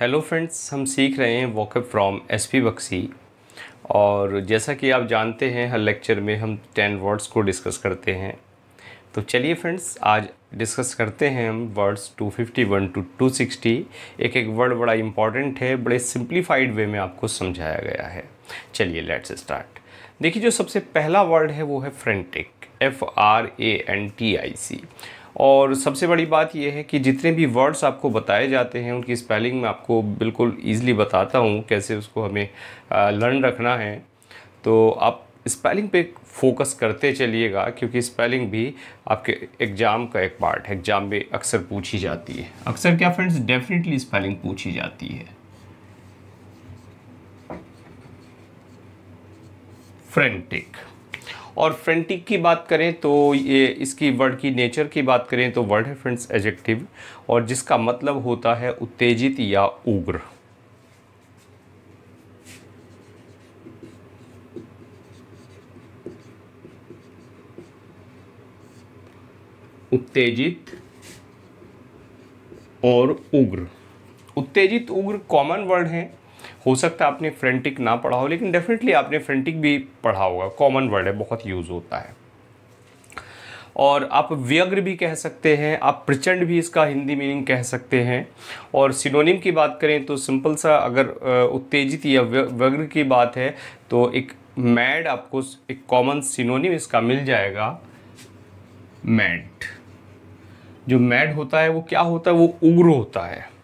hello friends हम सीख रहे हैं vocab from S P Bakshi और जैसा कि आप जानते हैं हर लेक्चर में हम टेन वर्ड्स को डिस्कस करते हैं तो चलिए फ्रेंड्स आज डिस्कस करते हैं हम वर्ड्स 251 टू टू एक एक वर्ड बड़ा इंपॉर्टेंट है बड़े सिंप्लीफाइड वे में आपको समझाया गया है चलिए लेट्स स्टार्ट देखिए जो सबसे पहला वर्ड है वो है frantic F R A N T I C और सबसे बड़ी बात यह है कि जितने भी वर्ड्स आपको बताए जाते हैं उनकी स्पेलिंग मैं आपको बिल्कुल ईजिली बताता हूँ कैसे उसको हमें लर्न रखना है तो आप स्पेलिंग पे फोकस करते चलिएगा क्योंकि स्पेलिंग भी आपके एग्ज़ाम का एक पार्ट है एग्ज़ाम में अक्सर पूछी जाती है अक्सर क्या फ्रेंड्स डेफिनेटली स्पेलिंग पूछी जाती है फ्रेंटिक और फ्रेंटिक की बात करें तो ये इसकी वर्ड की नेचर की बात करें तो वर्ड है फ्रेंड्स एजेक्टिव और जिसका मतलब होता है उत्तेजित या उग्र उत्तेजित और उग्र उत्तेजित उग्र कॉमन वर्ड हैं हो सकता है आपने फ्रेंटिक ना पढ़ा हो लेकिन डेफिनेटली आपने फ्रेंटिक भी पढ़ा होगा कॉमन वर्ड है बहुत यूज़ होता है और आप व्यग्र भी कह सकते हैं आप प्रचंड भी इसका हिंदी मीनिंग कह सकते हैं और सिनोनिम की बात करें तो सिंपल सा अगर उत्तेजित या व्यग्र की बात है तो एक मैड आपको एक कॉमन सिनोनिम इसका मिल जाएगा मैड जो मैड होता है वो क्या होता है वो उग्र होता है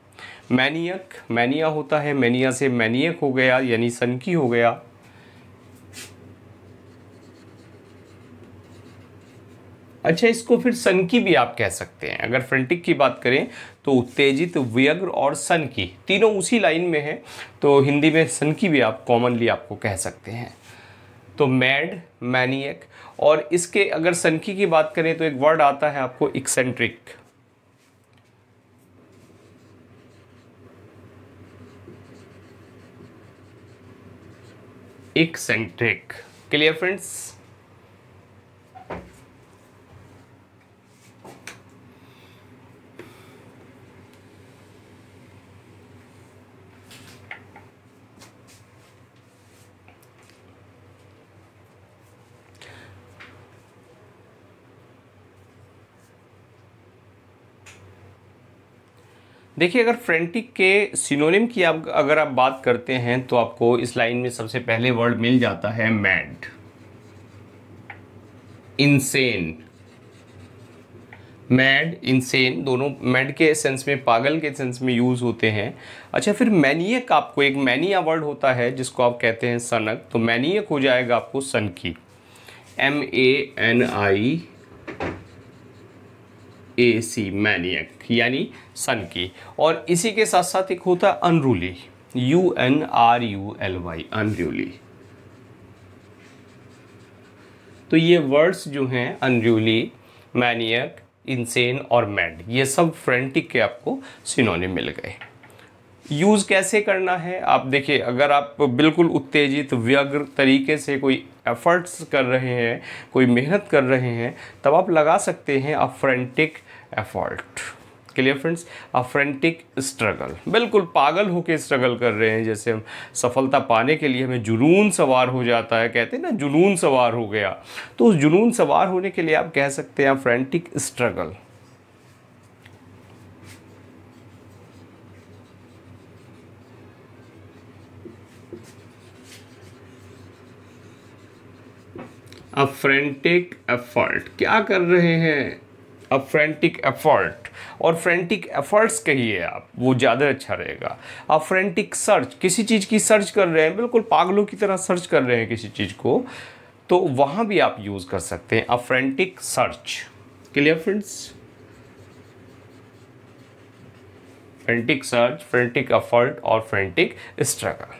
मैनियक मैनिया होता है मैनिया से मैनियक हो गया यानी सनकी हो गया अच्छा इसको फिर सनकी भी आप कह सकते हैं अगर फ्रंटिक की बात करें तो उत्तेजित व्यग्र और सनकी तीनों उसी लाइन में है तो हिंदी में सनकी भी आप कॉमनली आपको कह सकते हैं तो मैड मैनियक और इसके अगर सनकी की बात करें तो एक वर्ड आता है आपको एक्सेंट्रिक एक सेंट्रिक क्लियर फ्रेंड्स देखिए अगर फ्रेंटिक के सिनोनिम की आप अगर आप बात करते हैं तो आपको इस लाइन में सबसे पहले वर्ड मिल जाता है मैड इंसेन मैड इंसेन दोनों मैड के सेंस में पागल के सेंस में यूज़ होते हैं अच्छा फिर मैनियक आपको एक मैनिया वर्ड होता है जिसको आप कहते हैं सनक तो मैनियक हो जाएगा आपको सन की M A N I A C maniac यानी सन की और इसी के साथ साथ एक होता है unruly U N R U L Y unruly तो ये वर्ड्स जो हैं अनरूली मैनियक इंसेन और मैड ये सब फ्रेंटिक के आपको सिनोने मिल गए यूज़ कैसे करना है आप देखिए अगर आप बिल्कुल उत्तेजित व्यग्र तरीके से कोई एफर्ट्स कर रहे हैं कोई मेहनत कर रहे हैं तब आप लगा सकते हैं आप frantic effort clear friends a frantic struggle बिल्कुल पागल होके स्ट्रगल कर रहे हैं जैसे हम सफलता पाने के लिए हमें जुनून सवार हो जाता है कहते हैं ना जुनून सवार हो गया तो उस जुनून सवार होने के लिए आप कह सकते हैं frantic struggle a frantic effort क्या कर रहे हैं अ फ्रेंटिक एफर्ट और फ्रेंटिक एफर्ट्स कहिए आप वो ज़्यादा अच्छा रहेगा अब फ्रेंटिक सर्च किसी चीज़ की सर्च कर रहे हैं बिल्कुल पागलों की तरह सर्च कर रहे हैं किसी चीज़ को तो वहाँ भी आप यूज़ कर सकते हैं a frantic search clear friends frantic search frantic effort और फ्रेंटिक स्ट्रगल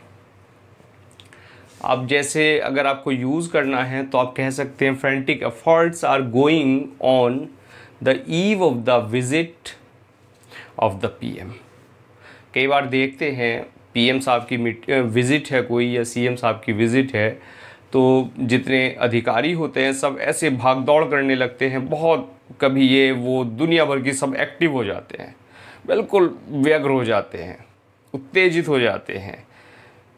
अब जैसे अगर आपको यूज़ करना है तो आप कह सकते हैं frantic efforts are going on the eve of the visit of the M कई बार देखते हैं एम साहब की विज़िट है कोई या एम साहब की विज़िट है तो जितने अधिकारी होते हैं सब ऐसे भाग दौड़ करने लगते हैं बहुत कभी ये वो दुनिया भर की सब एक्टिव हो जाते हैं बिल्कुल व्यग्र हो जाते हैं उत्तेजित हो जाते हैं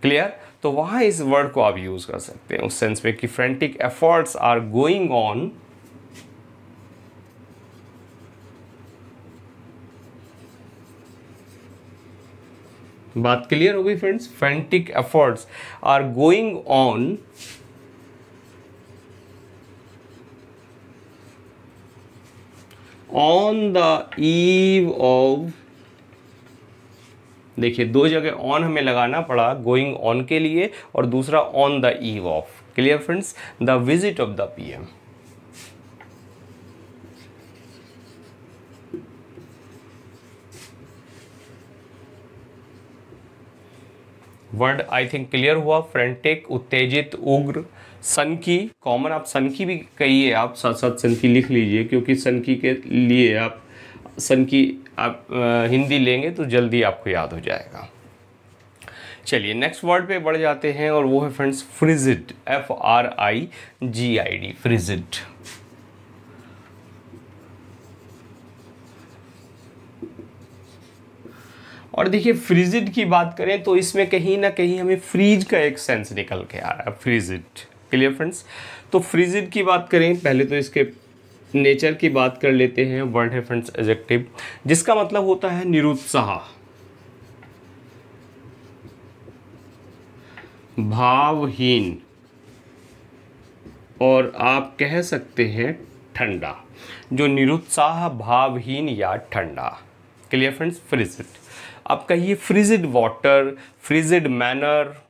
क्लियर तो वहाँ इस वर्ड को आप यूज़ कर सकते हैं उस सेंस में कि frantic efforts are going on बात क्लियर हो गई friends frantic efforts are going on on the eve of देखिए दो जगह ऑन हमें लगाना पड़ा गोइंग ऑन के लिए और दूसरा on the eve of clear friends the visit of the PM word I think clear हुआ फ्रेंटिक उत्तेजित उग्र सन की कॉमन आप सन की भी कहिए आप साथ साथ सन की लिख लीजिए क्योंकि सन की के लिए आप सन की आप आ, हिंदी लेंगे तो जल्दी आपको याद हो जाएगा चलिए नेक्स्ट वर्ड पे बढ़ जाते हैं और वो है friends frigid F R I G I D frigid और देखिए फ्रिजिड की बात करें तो इसमें कहीं ना कहीं हमें फ्रीज का एक सेंस निकल के आ रहा है फ्रिजिड क्लियर फ्रेंड्स तो फ्रिजिड की बात करें पहले तो इसके नेचर की बात कर लेते हैं वर्ड है फ्रेंड्स एजेक्टिव जिसका मतलब होता है निरुत्साह भावहीन और आप कह सकते हैं ठंडा जो निरुत्साह भावहीन या ठंडा क्लियर फ्रेंड्स फ्रिजिड आप कहिए फ्रिजिड वाटर फ्रिजिड मैनर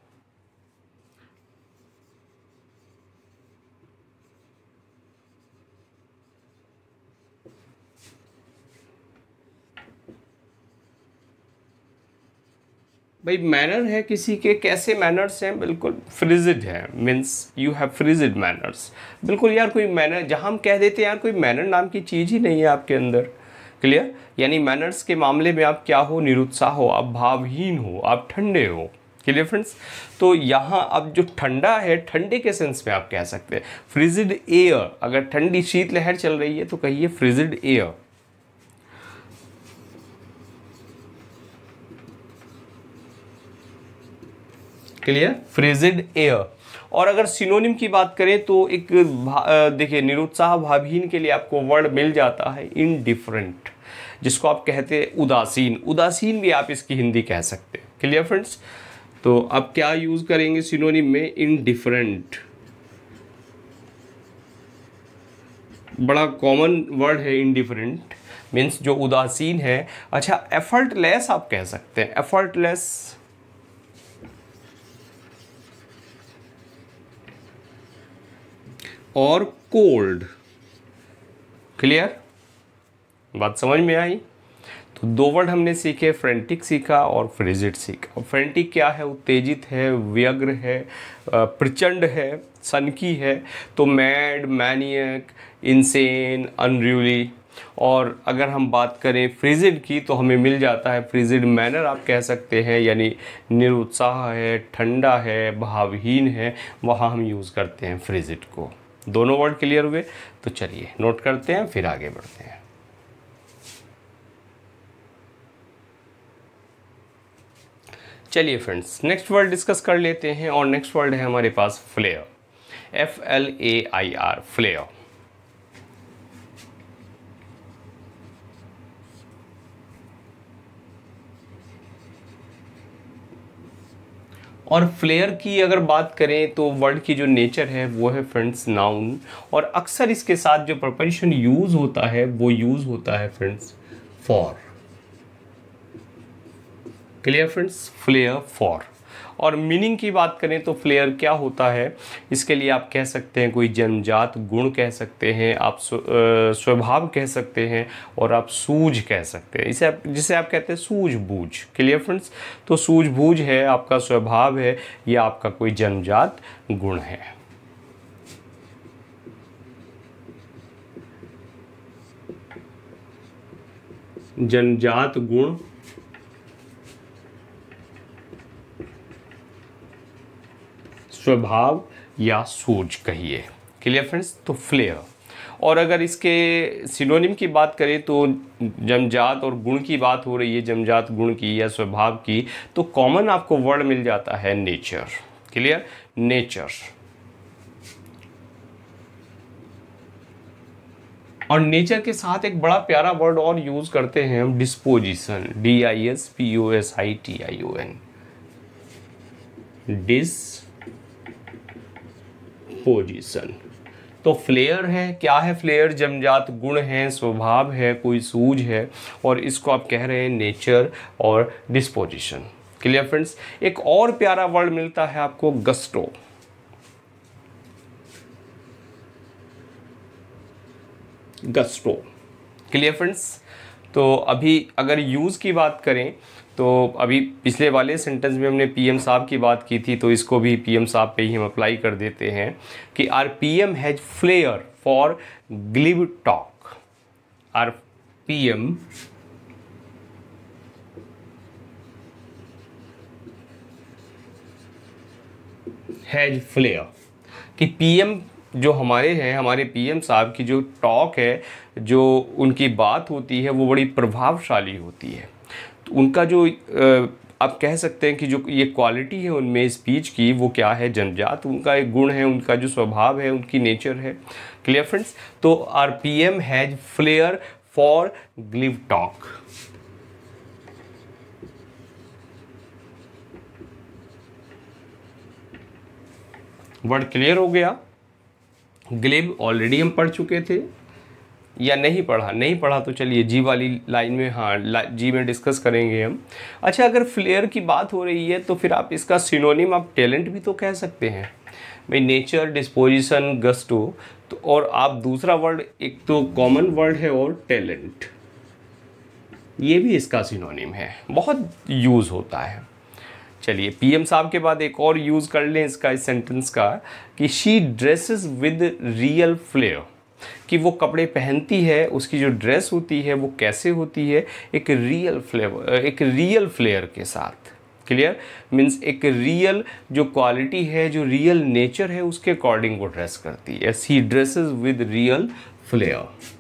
भाई मैनर है किसी के कैसे मैनर्स हैं बिल्कुल फ्रिजिड है means you have frigid manners बिल्कुल यार कोई मैनर जहां हम कह देते हैं यार कोई मैनर नाम की चीज़ ही नहीं है आपके अंदर क्लियर यानी मैनर्स के मामले में आप क्या हो निरुत्साह हो आप भावहीन हो आप ठंडे हो क्लियर फ्रेंड्स तो यहाँ अब जो ठंडा है ठंडे के सेंस में आप कह सकते हैं फ्रिजिड एयर अगर ठंडी शीत लहर चल रही है तो कहिए frigid air clear frigid air और अगर सिनोनिम की बात करें तो एक देखिए निरुत्साह भावहीन के लिए आपको वर्ड मिल जाता है इनडिफरेंट जिसको आप कहते हैं उदासीन उदासीन भी आप इसकी हिंदी कह सकते हैं क्लियर फ्रेंड्स तो आप क्या यूज़ करेंगे सिनोनिम में इनडिफरेंट बड़ा कॉमन वर्ड है इनडिफरेंट मीन्स जो उदासीन है अच्छा एफर्टलेस आप कह सकते हैं एफर्टलेस और कोल्ड क्लियर बात समझ में आई तो दो वर्ड हमने सीखे फ्रेंटिक सीखा और फ्रिजिट सीखा फ्रेंटिक क्या है उत्तेजित है व्यग्र है प्रचंड है सनकी है तो मैड मैनियक इंसेन अनरूली और अगर हम बात करें फ्रिजिड की तो हमें मिल जाता है फ्रिजिड मैनर आप कह सकते हैं यानी निरुत्साह है ठंडा है भावहीन है वहाँ हम यूज़ करते हैं फ्रिजिड को दोनों वर्ड क्लियर हुए तो चलिए नोट करते हैं फिर आगे बढ़ते हैं चलिए फ्रेंड्स नेक्स्ट वर्ड डिस्कस कर लेते हैं और नेक्स्ट वर्ड है हमारे पास flair F L A I R flair और फ्लेयर की अगर बात करें तो वर्ड की जो नेचर है वो है फ्रेंड्स नाउन और अक्सर इसके साथ जो प्रपोजिशन यूज़ होता है वो यूज़ होता है friends for clear friends flair for और मीनिंग की बात करें तो फ्लेयर क्या होता है इसके लिए आप कह सकते हैं कोई जन्मजात गुण कह सकते हैं आप स्वभाव कह सकते हैं और आप सूझ कह सकते हैं इसे आप जिसे आप कहते हैं सूझबूझ क्लियर फ्रेंड्स तो सूझबूझ है आपका स्वभाव है या आपका कोई जन्मजात गुण है जनजात गुण स्वभाव या सोच कहिए क्लियर फ्रेंड्स तो फ्लेयर और अगर इसके सिनोनिम की बात करें तो जमजात और गुण की बात हो रही है जमजात गुण की या स्वभाव की तो कॉमन आपको वर्ड मिल जाता है नेचर क्लियर नेचर और नेचर के साथ एक बड़ा प्यारा वर्ड और यूज करते हैं हम disposition D I S P O S I T I O N disposition तो फ्लेयर है क्या है फ्लेयर जमजात गुण है स्वभाव है कोई सूझ है और इसको आप कह रहे हैं नेचर और डिस्पोजिशन क्लियर फ्रेंड्स एक और प्यारा वर्ड मिलता है आपको गस्टो गस्टो क्लियर फ्रेंड्स तो अभी अगर यूज़ की बात करें तो अभी पिछले वाले सेंटेंस में हमने पीएम साहब की बात की थी तो इसको भी पीएम साहब पे ही हम अप्लाई कर देते हैं कि our PM has flair for glib talk our PM has flair कि पीएम जो हमारे हैं हमारे पीएम साहब की जो टॉक है जो उनकी बात होती है वो बड़ी प्रभावशाली होती है तो उनका जो आप कह सकते हैं कि जो ये क्वालिटी है उनमें स्पीच की वो क्या है जनजात उनका एक गुण है उनका जो स्वभाव है उनकी नेचर है क्लियर फ्रेंड्स तो our P M has flair for glib talk word clear हो गया ग्लिब ऑलरेडी हम पढ़ चुके थे या नहीं पढ़ा नहीं पढ़ा तो चलिए जी वाली लाइन में हाँ ला, जी में डिस्कस करेंगे हम अच्छा अगर फ्लेयर की बात हो रही है तो फिर आप इसका सिनोनिम आप टैलेंट भी तो कह सकते हैं भाई नेचर डिस्पोजिशन गस्टो तो और आप दूसरा वर्ड एक तो कॉमन वर्ड है और टैलेंट ये भी इसका सिनोनिम है बहुत यूज़ होता है चलिए पीएम साहब के बाद एक और यूज़ कर लें इसका इस सेंटेंस का कि she dresses with real flair कि वो कपड़े पहनती है उसकी जो ड्रेस होती है वो कैसे होती है एक रियल फ्लेवर एक रियल फ्लेयर के साथ क्लियर मीन्स एक रियल जो क्वालिटी है जो रियल नेचर है उसके अकॉर्डिंग वो ड्रेस करती है she dresses with real flair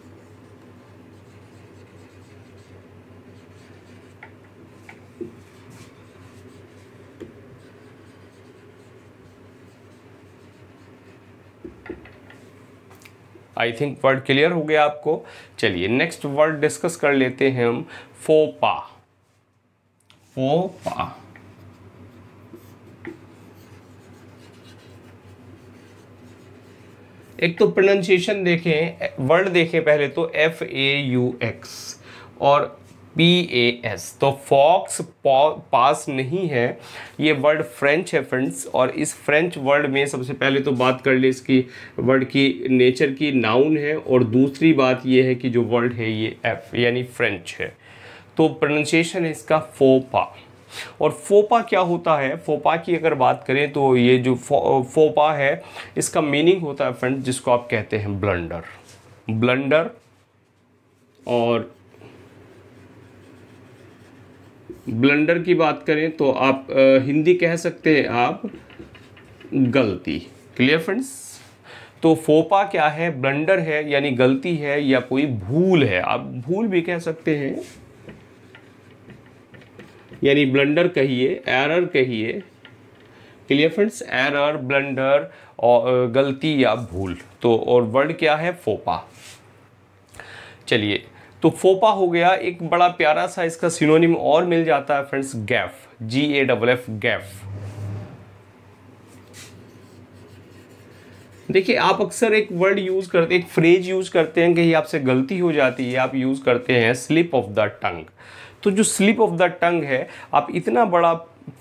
I think word clear हो गया आपको चलिए नेक्स्ट वर्ड डिस्कस कर लेते हैं हम फोपा फोपा एक तो प्रोनाउंसिएशन देखें वर्ड देखें पहले तो एफ ए यू एक्स और पी ए एस तो फॉक्स पास नहीं है ये वर्ड फ्रेंच है फ्रेंड्स और इस फ्रेंच वर्ड में सबसे पहले तो बात कर ले इसकी वर्ड की नेचर की नाउन है और दूसरी बात ये है कि जो वर्ड है ये एफ यानी फ्रेंच है तो प्रोनाशिएशन है इसका फोपा और फोपा क्या होता है फोपा की अगर बात करें तो ये जो फो, फोपा है इसका मीनिंग होता है फ्रेंड जिसको आप कहते हैं ब्लंडर ब्लंडर और ब्लंडर की बात करें तो आप आ, हिंदी कह सकते हैं आप गलती क्लियर फ्रेंड्स तो फोपा क्या है ब्लंडर है यानी गलती है या कोई भूल है आप भूल भी कह सकते हैं यानी ब्लंडर कहिए एरर कहिए क्लियर फ्रेंड्स एरर ब्लंडर और गलती या भूल तो और वर्ड क्या है फोपा चलिए तो फोपा हो गया एक बड़ा प्यारा सा इसका सिनोनिम और मिल जाता है friends gaffe G A double F gaffe देखिए आप अक्सर एक वर्ड यूज़ करते एक फ्रेज यूज़ करते हैं कहीं आपसे गलती हो जाती है आप यूज़ करते हैं स्लिप ऑफ द टंग तो जो स्लिप ऑफ द टंग है आप इतना बड़ा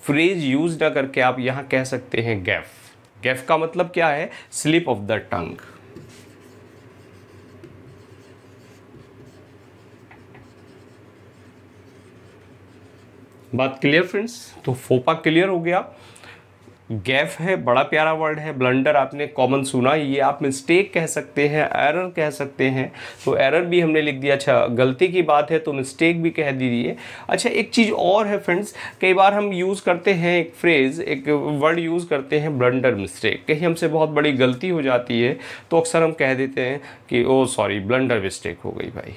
फ्रेज यूज़ ना करके आप यहां कह सकते हैं गैफ गैफ का मतलब क्या है स्लिप ऑफ द टंग बात क्लियर फ्रेंड्स तो फोपा क्लियर हो गया गैफ है बड़ा प्यारा वर्ड है ब्लंडर आपने कॉमन सुना ये आप मिस्टेक कह सकते हैं एरर कह सकते हैं तो एरर भी हमने लिख दिया अच्छा गलती की बात है तो मिस्टेक भी कह दीजिए अच्छा एक चीज़ और है फ्रेंड्स कई बार हम यूज़ करते हैं एक फ्रेज़ एक वर्ड यूज़ करते हैं ब्लंडर मिस्टेक कहीं हमसे बहुत बड़ी गलती हो जाती है तो अक्सर हम कह देते हैं कि ओ सॉरी ब्लंडर मिस्टेक हो गई भाई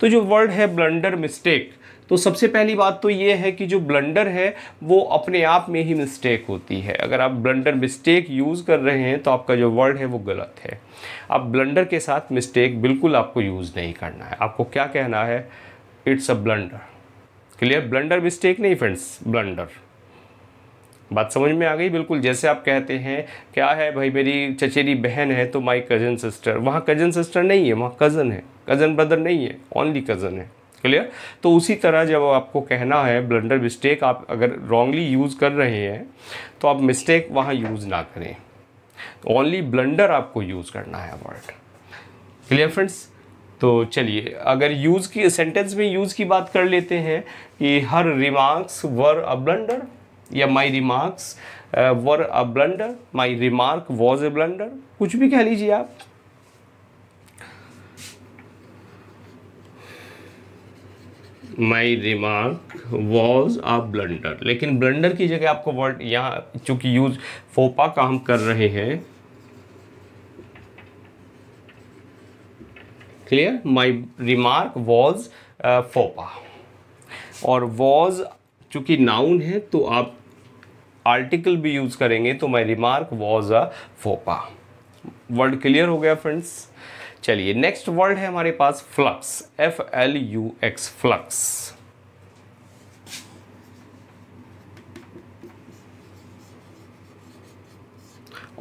तो जो वर्ड है ब्लंडर मिस्टेक तो सबसे पहली बात तो ये है कि जो ब्लंडर है वो अपने आप में ही मिस्टेक होती है अगर आप ब्लंडर मिस्टेक यूज़ कर रहे हैं तो आपका जो वर्ड है वो गलत है अब ब्लंडर के साथ मिस्टेक बिल्कुल आपको यूज़ नहीं करना है आपको क्या कहना है it's a blunder clear blunder mistake नहीं फ्रेंड्स ब्लंडर बात समझ में आ गई बिल्कुल जैसे आप कहते हैं क्या है भाई मेरी चचेरी बहन है तो माई कज़न सिस्टर वहाँ कज़न सिस्टर नहीं है वहाँ कज़न है कज़न ब्रदर नहीं है ओनली कज़न है क्लियर तो उसी तरह जब आपको कहना है ब्लंडर मिस्टेक आप अगर रॉन्गली यूज़ कर रहे हैं तो आप मिस्टेक वहाँ यूज़ ना करें ओनली ब्लंडर आपको यूज़ करना है वर्ड क्लियर फ्रेंड्स तो चलिए अगर यूज़ की सेंटेंस में यूज़ की बात कर लेते हैं कि हर रिमार्क्स वर अ ब्लंडर या my remarks were a blunder my remark was a blunder कुछ भी कह लीजिए आप my remark was a blunder लेकिन ब्लंडर की जगह आपको वर्ड यहाँ चूंकि यूज़ फोपा का हम कर रहे हैं क्लियर माई रिमार्क वॉज फोपा और वॉज चूंकि नाउन है तो आप आर्टिकल भी यूज़ करेंगे तो माई रिमार्क वॉज अ फोपा वर्ड क्लियर हो गया फ्रेंड्स चलिए नेक्स्ट वर्ड है हमारे पास flux F L U X flux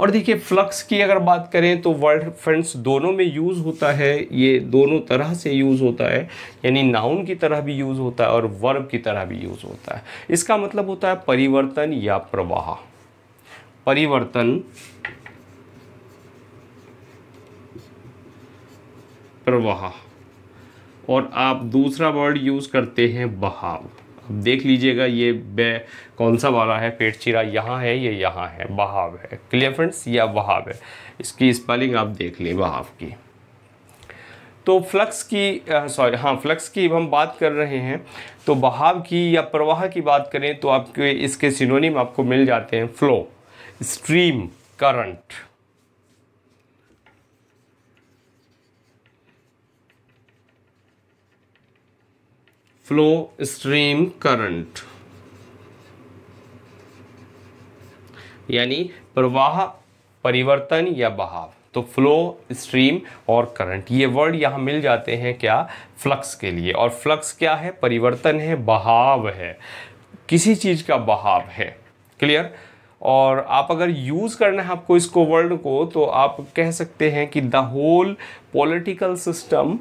और देखिए फ्लक्स की अगर बात करें तो वर्ड फ्रेंड्स दोनों में यूज़ होता है ये दोनों तरह से यूज़ होता है यानी नाउन की तरह भी यूज़ होता है और वर्ब की तरह भी यूज़ होता है इसका मतलब होता है परिवर्तन या प्रवाह परिवर्तन प्रवाह और आप दूसरा वर्ड यूज़ करते हैं बहाव अब देख लीजिएगा ये बे कौन सा वाला है पेट चिरा यहाँ है ये यहाँ है बहाव है क्लियर फ्रेंड्स या बहाव है इसकी स्पेलिंग आप देख लें बहाव की तो फ्लक्स की सॉरी हाँ फ्लक्स की हम बात कर रहे हैं तो बहाव की या प्रवाह की बात करें तो आपके इसके सिनोनिम आपको मिल जाते हैं flow stream current flow stream current यानी प्रवाह परिवर्तन या बहाव तो फ्लो स्ट्रीम और करंट ये वर्ड यहाँ मिल जाते हैं क्या फ्लक्स के लिए और फ्लक्स क्या है परिवर्तन है बहाव है किसी चीज़ का बहाव है क्लियर और आप अगर यूज़ करना है आपको इसको वर्ड को तो आप कह सकते हैं कि the whole political system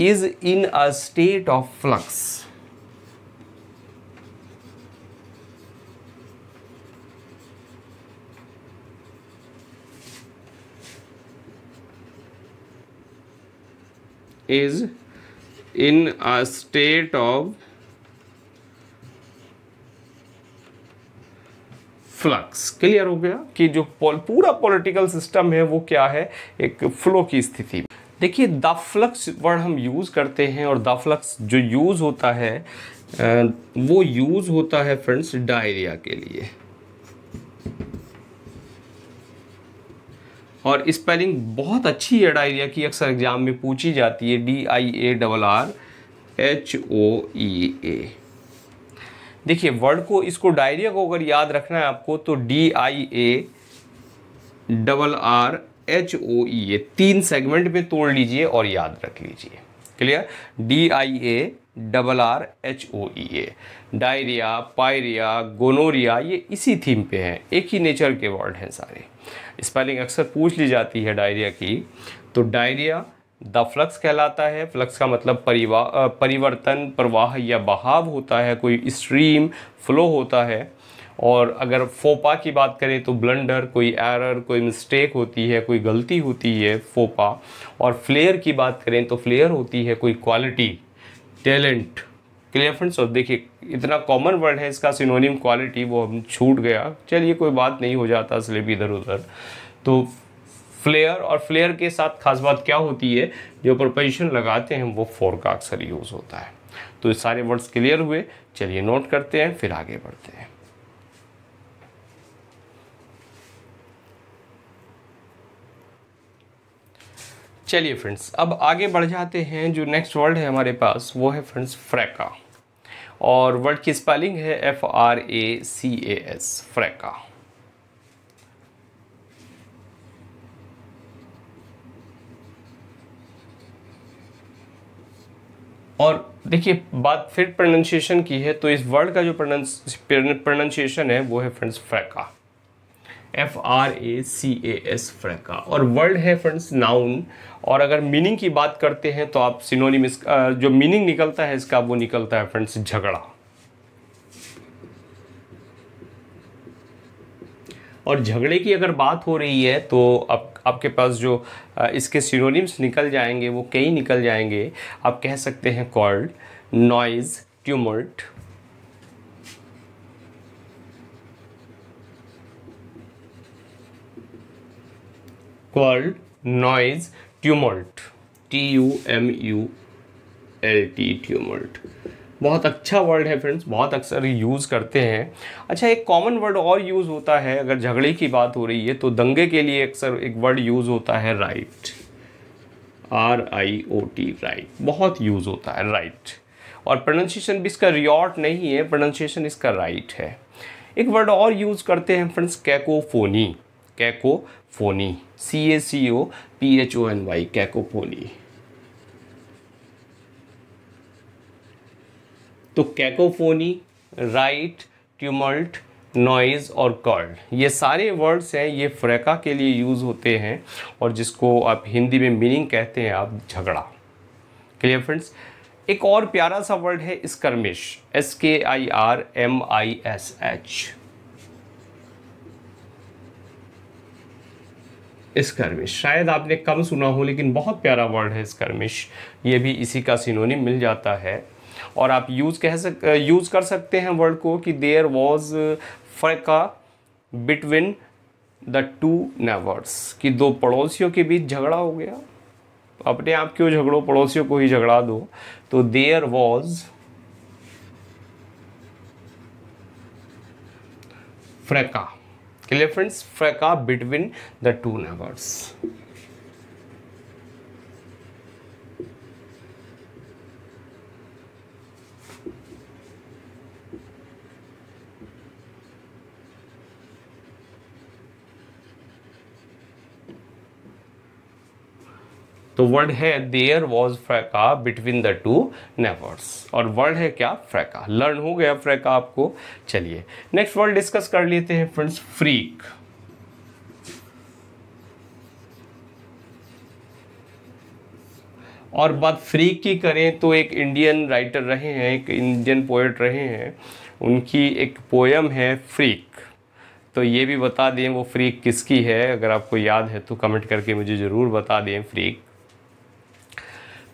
is in a state of flux is in a state of flux clear हो गया कि जो पूरा पॉलिटिकल सिस्टम है वो क्या है एक फ्लो की स्थिति देखिए द फ्लक्स वर्ड हम यूज़ करते हैं और द फ्लक्स जो यूज़ होता है वो यूज़ होता है फ्रेंड्स डायरिया के लिए और स्पेलिंग बहुत अच्छी है डायरिया की अक्सर एग्ज़ाम में पूछी जाती है D I A double R H O E A देखिए वर्ड को इसको डायरिया को अगर याद रखना है आपको तो D I A double R H O E A तीन सेगमेंट में तोड़ लीजिए और याद रख लीजिए clear D I A double R H O E A diarrhoea pyorrhoea gonorrhoea ये इसी थीम पे हैं एक ही नेचर के वर्ड हैं सारे स्पेलिंग अक्सर पूछ ली जाती है डायरिया की तो डायरिया द फ्लक्स कहलाता है फ्लक्स का मतलब परिवा परिवर्तन प्रवाह या बहाव होता है कोई स्ट्रीम फ्लो होता है और अगर फोपा की बात करें तो ब्लंडर कोई एरर कोई मिस्टेक होती है कोई गलती होती है फोपा और फ्लेयर की बात करें तो फ्लेयर होती है कोई क्वालिटी टैलेंट क्लियर फ्रेंड्स और देखिए इतना कॉमन वर्ड है इसका सिनोनिम क्वालिटी वो हम छूट गया चलिए कोई बात नहीं हो जाता भी इधर उधर तो फ्लेयर और फ्लेयर के साथ खास बात क्या होती है जो प्रपोजिशन लगाते हैं वो फोर का अक्सर यूज़ होता है तो सारे वर्ड्स क्लियर हुए चलिए नोट करते हैं फिर आगे बढ़ते हैं चलिए फ्रेंड्स अब आगे बढ़ जाते हैं जो नेक्स्ट वर्ड है हमारे पास वो है फ्रेंड्स फ्रैका और वर्ड की स्पेलिंग है F R A C A S fracas और देखिए बात फिर प्रोनाउंसिएशन की है तो इस वर्ड का जो प्रोनाउंसिएशन है वो है friends fracas F R A C A S fracas और वर्ड है फ्रेंड्स नाउन और अगर मीनिंग की बात करते हैं तो आप सिनोनिम जो मीनिंग निकलता है इसका वो निकलता है फ्रेंड्स झगड़ा और झगड़े की अगर बात हो रही है तो आप आपके पास जो इसके सिनोनिम्स निकल जाएंगे वो कई निकल जाएंगे आप कह सकते हैं called noise tumult called noise tumult T U M U L T tumult बहुत अच्छा वर्ड है फ्रेंड्स बहुत अक्सर यूज़ करते हैं अच्छा एक कॉमन वर्ड और यूज़ होता है अगर झगड़े की बात हो रही है तो दंगे के लिए अक्सर एक वर्ड यूज़ होता है riot R I O T riot बहुत यूज़ होता है राइट और प्रोनाउंसिएशन भी इसका रियॉट नहीं है प्रोनाउंसिएशन इसका राइट है एक वर्ड और यूज़ करते हैं friends cacophony cacophony C A C O P H O N Y cacophony तो कैकोफोनी राइट ट्यूमल्ट नॉइज़ और कर्ड ये सारे वर्ड्स हैं ये फ्रैका के लिए यूज़ होते हैं और जिसको आप हिंदी में मीनिंग कहते हैं आप झगड़ा क्लियर फ्रेंड्स एक और प्यारा सा वर्ड है skirmish S K I R M I S H skirmish शायद आपने कम सुना हो लेकिन बहुत प्यारा वर्ड है स्कर्मिश ये भी इसी का सिनोनिम मिल जाता है और आप यूज़ कह सक यूज़ कर सकते हैं वर्ड को कि there was fracas between the two neighbours कि दो पड़ोसियों के बीच झगड़ा हो गया अपने आप क्यों झगड़ो पड़ोसियों को ही झगड़ा दो तो there was fracas elephants fraca between the two neighbors तो वर्ड है there was fracas between the two neighbours और वर्ड है क्या फ्रैका लर्न हो गया फ्रैका आपको चलिए नेक्स्ट वर्ड डिस्कस कर लेते हैं फ्रेंड्स फ्रीक और बात फ्रीक की करें तो एक इंडियन राइटर रहे हैं एक इंडियन पोएट रहे हैं उनकी एक पोयम है फ्रीक तो ये भी बता दें वो फ्रीक किसकी है अगर आपको याद है तो कमेंट करके मुझे ज़रूर बता दें फ्रीक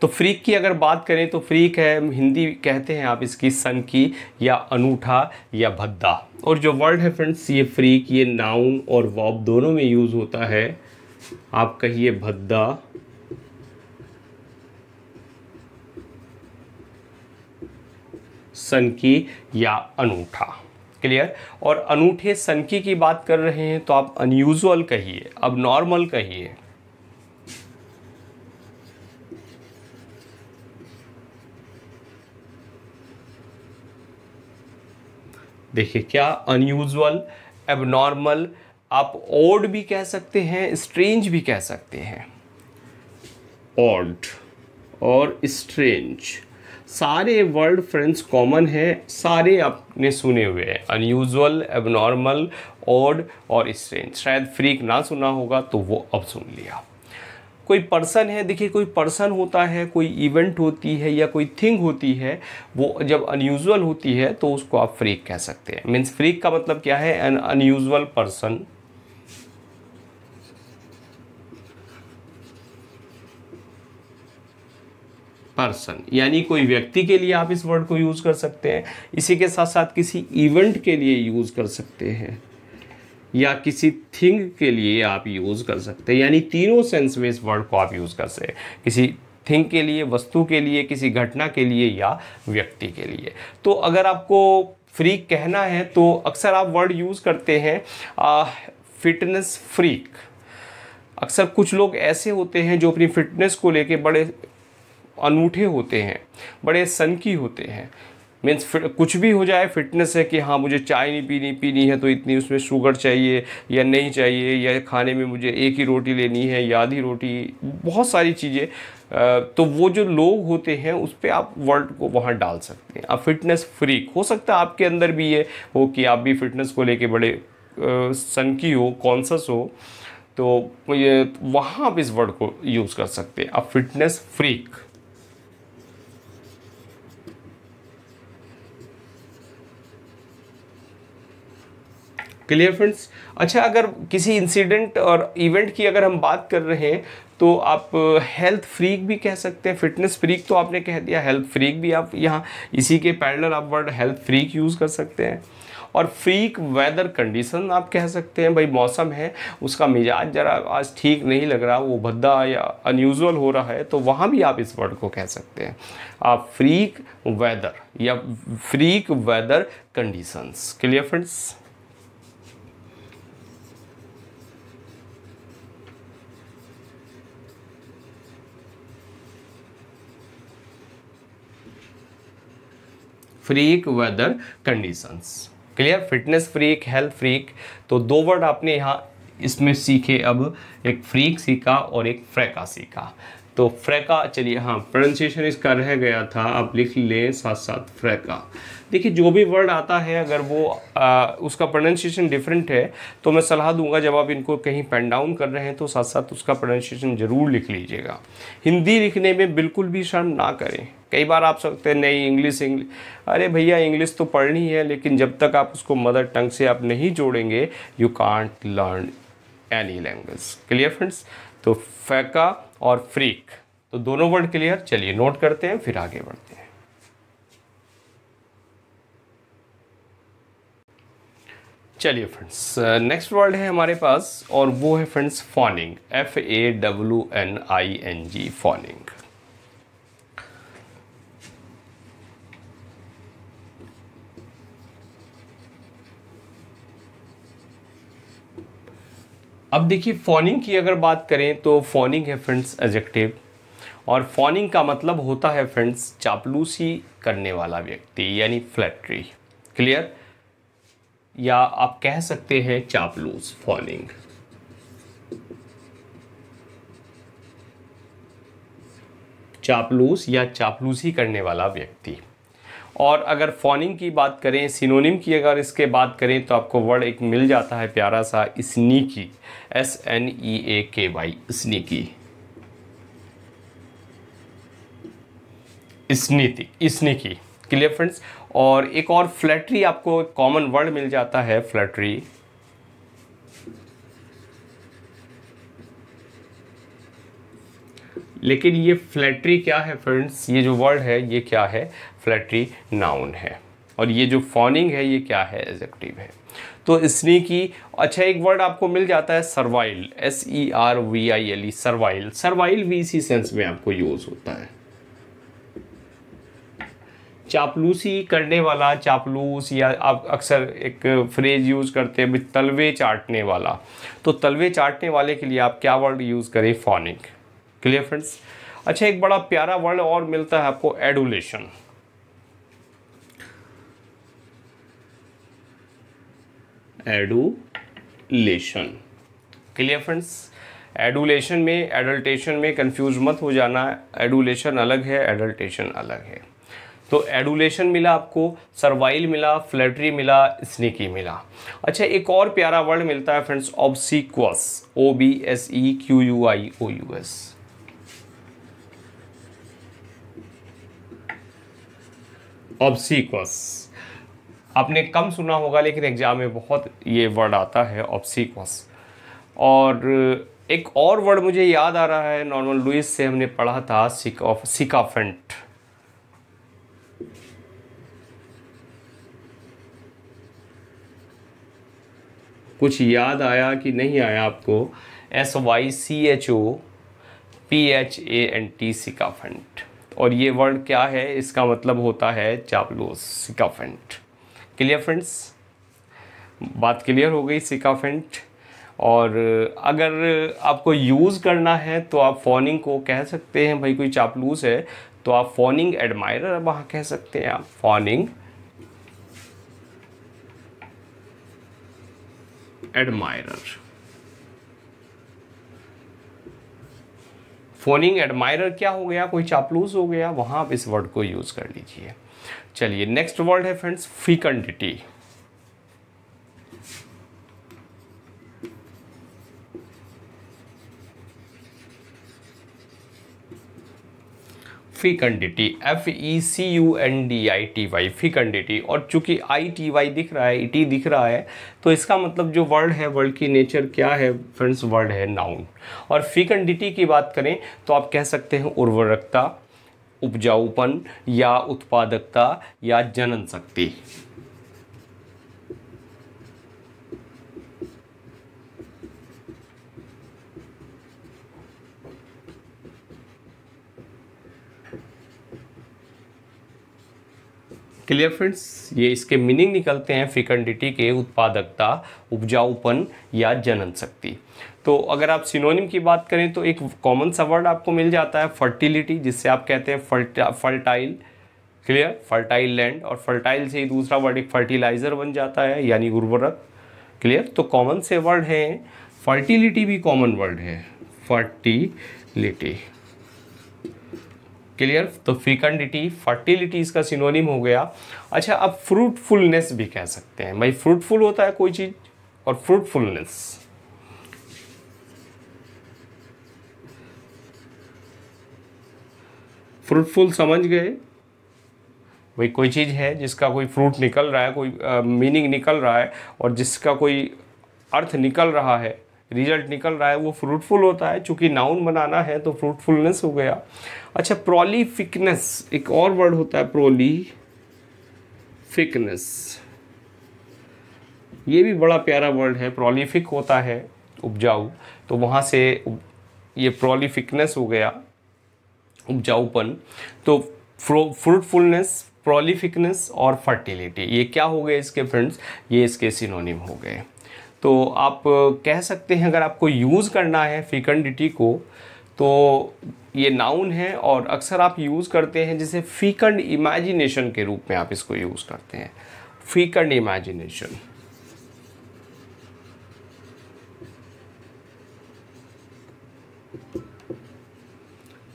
तो फ्रीक की अगर बात करें तो फ्रीक है हिंदी कहते हैं आप इसकी सन की या अनूठा या भद्दा और जो वर्ड है फ्रेंड्स ये फ्रीक ये नाउन और वॉब दोनों में यूज़ होता है आप कहिए भद्दा सनकी या अनूठा क्लियर और अनूठे सनकी की बात कर रहे हैं तो आप अनयूजल कहिए अब नॉर्मल कहिए देखिए क्या अनयूजल एबनॉर्मल आप ओड भी कह सकते हैं स्ट्रेंज भी कह सकते हैं ऑड और स्ट्रेंज सारे वर्ड फ्रेंड्स कॉमन है सारे आपने सुने हुए हैं अनयूजल एबनॉर्मल ऑड और स्ट्रेंज शायद फ्रीक ना सुना होगा तो वो अब सुन लिया कोई पर्सन है देखिए कोई पर्सन होता है कोई इवेंट होती है या कोई थिंग होती है वो जब अनयूजल होती है तो उसको आप फ्रीक कह सकते हैं मीन्स फ्रीक का मतलब क्या है एन अनयूजल पर्सन पर्सन यानी कोई व्यक्ति के लिए आप इस वर्ड को यूज़ कर सकते हैं इसी के साथ साथ किसी इवेंट के लिए यूज़ कर सकते हैं या किसी थिंग के लिए आप यूज़ कर सकते हैं यानी तीनों सेंस में इस वर्ड को आप यूज़ कर सकते हैं किसी थिंग के लिए वस्तु के लिए किसी घटना के लिए या व्यक्ति के लिए तो अगर आपको फ्रीक कहना है तो अक्सर आप वर्ड यूज़ करते हैं आ, फिटनेस फ्रीक अक्सर कुछ लोग ऐसे होते हैं जो अपनी फिटनेस को लेके बड़े अनूठे होते हैं बड़े सनकी होते हैं मीन्स कुछ भी हो जाए फिटनेस है कि हाँ मुझे चाय नहीं पीनी पीनी है तो इतनी उसमें शुगर चाहिए या नहीं चाहिए या खाने में मुझे एक ही रोटी लेनी है या आधी रोटी बहुत सारी चीज़ें तो वो जो लोग होते हैं उस पर आप वर्ड को वहाँ डाल सकते हैं आप फिटनेस फ्रीक हो सकता है आपके अंदर भी ये हो कि आप भी फिटनेस को लेके बड़े सनकी हो कॉन्सस हो तो ये वहाँ आप इस वर्ड को यूज़ कर सकते हैं आप फिटनेस फ्रीक क्लियर फ्रेंड्स अच्छा अगर किसी इंसिडेंट और इवेंट की अगर हम बात कर रहे हैं तो आप हेल्थ uh, फ्रीक भी कह सकते हैं फिटनेस फ्रीक तो आपने कह दिया हेल्थ फ्रीक भी आप यहाँ इसी के पैरलर आप वर्ड हेल्थ फ्रीक यूज़ कर सकते हैं और फ्रीक वेदर कंडीशन आप कह सकते हैं भाई मौसम है उसका मिजाज ज़रा आज ठीक नहीं लग रहा वो भद्दा या अनयूजल हो रहा है तो वहाँ भी आप इस वर्ड को कह सकते हैं आप फ्रीक वेदर या freak weather conditions clear friends freak weather conditions clear fitness freak health freak तो दो वर्ड आपने यहाँ इसमें सीखे अब एक फ्रीक सीखा और एक फ्रैका सीखा तो फ्रैका चलिए हाँ प्रोनाशिएशन इसका रह गया था आप लिख लें साथ साथ फ्रैका देखिए जो भी वर्ड आता है अगर वो आ, उसका प्रोनाउंसिएशन डिफरेंट है तो मैं सलाह दूंगा जब आप इनको कहीं पेन डाउन कर रहे हैं तो साथ साथ उसका प्रोनाउंसिएशन ज़रूर लिख लीजिएगा हिंदी लिखने में बिल्कुल भी शर्म ना करें कई बार आप सकते हैं नहीं इंग्लिश इंग्लिश अरे भैया इंग्लिश तो पढ़नी है लेकिन जब तक आप उसको मदर टंग से आप नहीं जोड़ेंगे you can't learn any language clear friends तो फैका और फ्रीक तो दोनों वर्ड क्लियर चलिए नोट करते हैं फिर आगे बढ़ते चलिए फ्रेंड्स नेक्स्ट वर्ड है हमारे पास और वो है friends fawning F A W N I N G fawning अब देखिए फॉनिंग की अगर बात करें तो फॉनिंग है फ्रेंड्स एजेक्टिव और फॉनिंग का मतलब होता है फ्रेंड्स चापलूसी करने वाला व्यक्ति यानी फ्लैटरी क्लियर या आप कह सकते हैं चापलूस फॉलिंग चापलूस या चापलूसी करने वाला व्यक्ति और अगर फॉनिंग की बात करें सिनोनिम की अगर इसके बात करें तो आपको वर्ड एक मिल जाता है प्यारा सा sneaky S N E A K Y sneaky sneaky sneaky clear friends और एक और फ्लैटरी आपको कॉमन वर्ड मिल जाता है फ्लैटरी लेकिन ये फ्लैटरी क्या है फ्रेंड्स ये जो वर्ड है ये क्या है फ्लैटरी नाउन है और ये जो फॉनिंग है ये क्या है एजेक्टिव है तो स्नीकी अच्छा एक वर्ड आपको मिल जाता है servile S E R V I L E servile servile भी इसी सेंस में आपको यूज़ होता है चापलूसी करने वाला चापलूस या आप अक्सर एक फ्रेज यूज़ करते हैं तलवे चाटने वाला तो तलवे चाटने वाले के लिए आप क्या वर्ड यूज़ करें फॉनिक क्लियर फ्रेंड्स अच्छा एक बड़ा प्यारा वर्ड और मिलता है आपको adulation adulation clear friends adulation में एडल्टेशन में कंफ्यूज मत हो जाना एडुलेशन अलग है एडल्टेशन अलग है तो एडुलेशन मिला आपको सर्वाइल मिला फ्लैटरी मिला स्निकी मिला अच्छा एक और प्यारा वर्ड मिलता है friends obsequious O B S E Q U I O U S obsequious आपने कम सुना होगा लेकिन एग्जाम में बहुत ये वर्ड आता है ऑब्सिक्वस और एक और वर्ड मुझे याद आ रहा है नॉर्मल लुइस से हमने पढ़ा था सिक ऑफ सिकाफेंट कुछ याद आया कि नहीं आया आपको S Y C H O P H A N T सिकाफेंट और ये वर्ड क्या है इसका मतलब होता है चापलोस सिकाफेंट क्लियर फ्रेंड्स बात क्लियर हो गई सिकाफेंट और अगर आपको यूज़ करना है तो आप फोनिंग को कह सकते हैं भाई कोई चापलूस है तो आप फोनिंग एडमायर वहाँ कह सकते हैं आप फोनिंग एडमायरर फोनिंग एडमायरर क्या हो गया कोई चापलूस हो गया वहां आप इस वर्ड को यूज़ कर लीजिए चलिए नेक्स्ट वर्ड है friends fecundity fecundity F E C U N D I T Y fecundity और चूंकि आई टी वाई दिख रहा है ई e टी दिख रहा है तो इसका मतलब जो वर्ड है वर्ड की नेचर क्या है फ्रेंड्स वर्ड है नाउन और फिकंडिटी e की बात करें तो आप कह सकते हैं उर्वरकता उपजाऊपन या उत्पादकता या जनन शक्ति क्लियर फ्रेंड्स ये इसके मीनिंग निकलते हैं फिकंडिटी के उत्पादकता उपजाऊपन या जनन शक्ति तो अगर आप सिनोनिम की बात करें तो एक कॉमन सा वर्ड आपको मिल जाता है फर्टिलिटी जिससे आप कहते हैं fertile fertile clear fertile land और फर्टाइल से ही दूसरा वर्ड एक फर्टिलाइज़र बन जाता है यानी उर्वरक क्लियर तो कॉमन से वर्ड हैं फर्टिलिटी भी कॉमन वर्ड है फर्टिलिटी क्लियर तो फिकंडिटी फर्टिलिटी इसका सिनोनिम हो गया अच्छा अब फ्रूटफुलनेस भी कह सकते हैं भाई फ्रूटफुल होता है कोई चीज़ और फ्रूटफुलनेस फ्रूटफुल समझ गए भाई कोई चीज़ है जिसका कोई फ्रूट निकल रहा है कोई मीनिंग निकल रहा है और जिसका कोई अर्थ निकल रहा है रिजल्ट निकल रहा है वो फ्रूटफुल होता है चूंकि नाउन बनाना है तो फ्रूटफुलनेस हो गया अच्छा फिकनेस एक और वर्ड होता है फिकनेस ये भी बड़ा प्यारा वर्ड है प्रोलीफिक होता है उपजाऊ तो वहाँ से ये प्रोलीफिकनेस हो गया उपजाऊपन तो फ्रूटफुलनेस प्रोलीफिकनेस और फर्टिलिटी ये क्या हो गए इसके फ्रेंड्स ये इसके सिनोनिम हो गए तो आप कह सकते हैं अगर आपको यूज़ करना है फीकंडिटी को तो ये नाउन है और अक्सर आप यूज़ करते हैं जिसे फीकंड इमेजिनेशन के रूप में आप इसको यूज़ करते हैं फीकंड इमेजिनेशन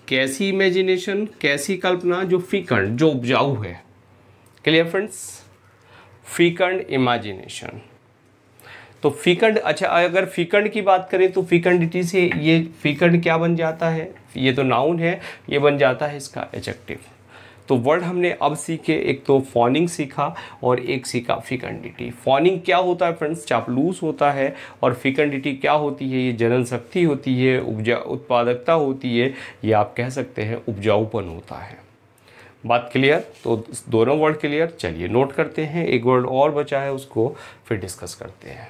कैसी इमेजिनेशन कैसी कल्पना जो फीकंड जो उपजाऊ है क्लियर फ्रेंड्स फीकंड इमेजिनेशन तो फीकंड अच्छा अगर फीकंड की बात करें तो फीकंडिटी से ये फीकंड क्या बन जाता है ये तो नाउन है ये बन जाता है इसका एजेक्टिव तो वर्ड हमने अब सीखे एक तो फॉनिंग सीखा और एक सीखा फिकंडिटी फॉनिंग क्या होता है फ्रेंड्स चापलूस होता है और फिकंडिटी क्या होती है ये जनन शक्ति होती है उपजा उत्पादकता होती है ये आप कह सकते हैं उपजाऊपन होता है बात क्लियर तो दोनों वर्ड क्लियर चलिए नोट करते हैं एक वर्ड और बचा है उसको फिर डिस्कस करते हैं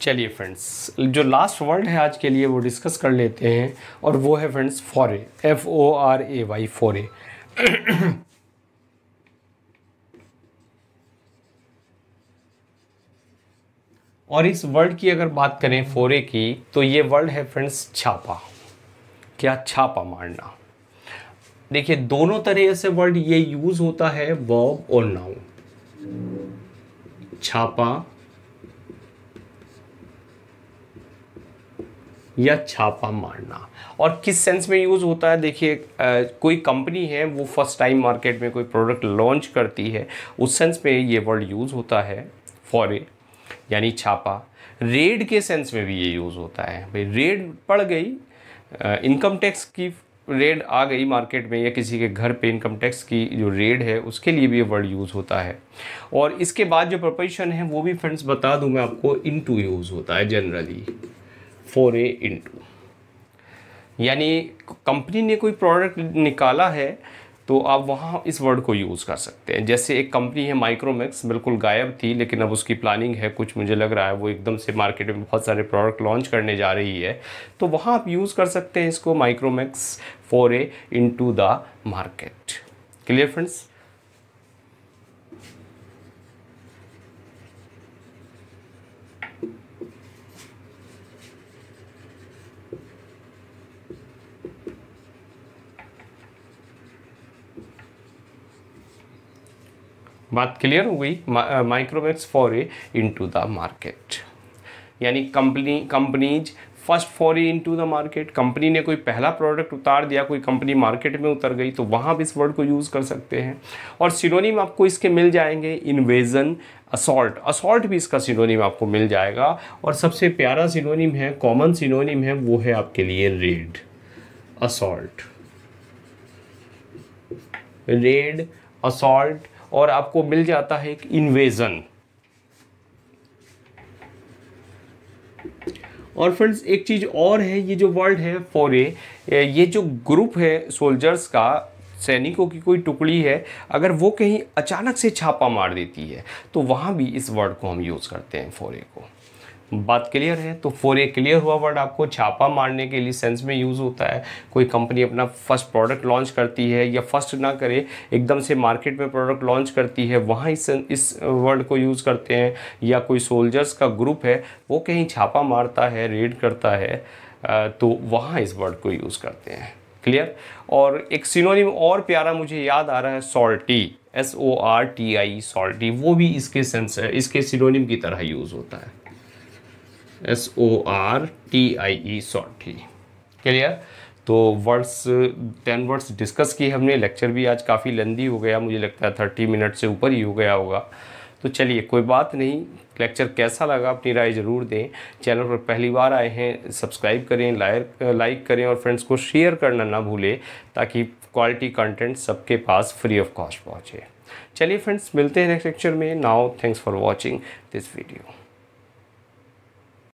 चलिए फ्रेंड्स जो लास्ट वर्ड है आज के लिए वो डिस्कस कर लेते हैं और वो है friends foray F O R A Y foray और इस वर्ड की अगर बात करें फोरे की तो ये वर्ड है फ्रेंड्स छापा क्या छापा मारना देखिए दोनों तरह से वर्ड ये यूज़ होता है वर्ब और नाउन छापा या छापा मारना और किस सेंस में यूज़ होता है देखिए कोई कंपनी है वो फर्स्ट टाइम मार्केट में कोई प्रोडक्ट लॉन्च करती है उस सेंस में ये वर्ड यूज़ होता है फॉरे यानी छापा रेड के सेंस में भी ये यूज़ होता है भाई रेड पड़ गई इनकम टैक्स की रेड आ गई मार्केट में या किसी के घर पे इनकम टैक्स की जो रेड है उसके लिए भी ये वर्ड यूज़ होता है और इसके बाद जो प्रपोजिशन है वो भी फ्रेंड्स बता दूँ मैं आपको इन टू यूज़ होता है जनरली फोर ए इंटू यानी कंपनी ने कोई प्रोडक्ट निकाला है तो आप वहाँ इस वर्ड को यूज़ कर सकते हैं जैसे एक कंपनी है माइक्रोमैक्स बिल्कुल गायब थी लेकिन अब उसकी प्लानिंग है कुछ मुझे लग रहा है वो एकदम से मार्केट में बहुत सारे प्रोडक्ट लॉन्च करने जा रही है तो वहाँ आप यूज़ कर सकते हैं इसको Micromax foray in the market clear friends बात क्लियर हो गई Micromax foray into the market यानी company companies first a into the market company ने कोई पहला प्रोडक्ट उतार दिया कोई कंपनी मार्केट में उतर गई तो वहाँ भी इस वर्ड को यूज़ कर सकते हैं और सिनोनिम आपको इसके मिल जाएंगे इन्वेजन असॉल्ट असॉल्ट भी इसका सिनोनिम आपको मिल जाएगा और सबसे प्यारा सिनोनिम है कॉमन सिनोनिम है वो है आपके लिए रेड असॉल्ट रेड असॉल्ट और आपको मिल जाता है एक इन्वेजन और फ्रेंड्स एक चीज़ और है ये जो वर्ड है फौरे ये जो ग्रुप है सोल्जर्स का सैनिकों की कोई टुकड़ी है अगर वो कहीं अचानक से छापा मार देती है तो वहाँ भी इस वर्ड को हम यूज़ करते हैं फौरे को बात क्लियर है तो फोर ए क्लियर हुआ वर्ड आपको छापा मारने के लिए सेंस में यूज़ होता है कोई कंपनी अपना फर्स्ट प्रोडक्ट लॉन्च करती है या फर्स्ट ना करे एकदम से मार्केट में प्रोडक्ट लॉन्च करती है वहाँ इस इस वर्ड को यूज़ करते हैं या कोई सोल्जर्स का ग्रुप है वो कहीं छापा मारता है रेड करता है तो वहाँ इस वर्ड को यूज़ करते हैं क्लियर और एक सिनोनिम और प्यारा मुझे याद आ रहा है sortie S O R T I sortie वो भी इसके सेंस इसके सिनोनिम की तरह यूज़ होता है S O R T I E sortie clear तो वर्ड्स टेन वर्ड्स डिस्कस किए हमने लेक्चर भी आज काफ़ी लेंदी हो गया मुझे लगता है थर्टी मिनट से ऊपर ही हो गया होगा तो चलिए कोई बात नहीं लेक्चर कैसा लगा अपनी राय ज़रूर दें चैनल पर पहली बार आए हैं सब्सक्राइब करें लाइक लाइक करें और फ्रेंड्स को शेयर करना ना भूलें ताकि क्वालिटी कंटेंट सबके पास फ्री ऑफ कॉस्ट पहुँचे चलिए फ्रेंड्स मिलते हैं नेक्स्ट लेक्चर में now thanks for watching this video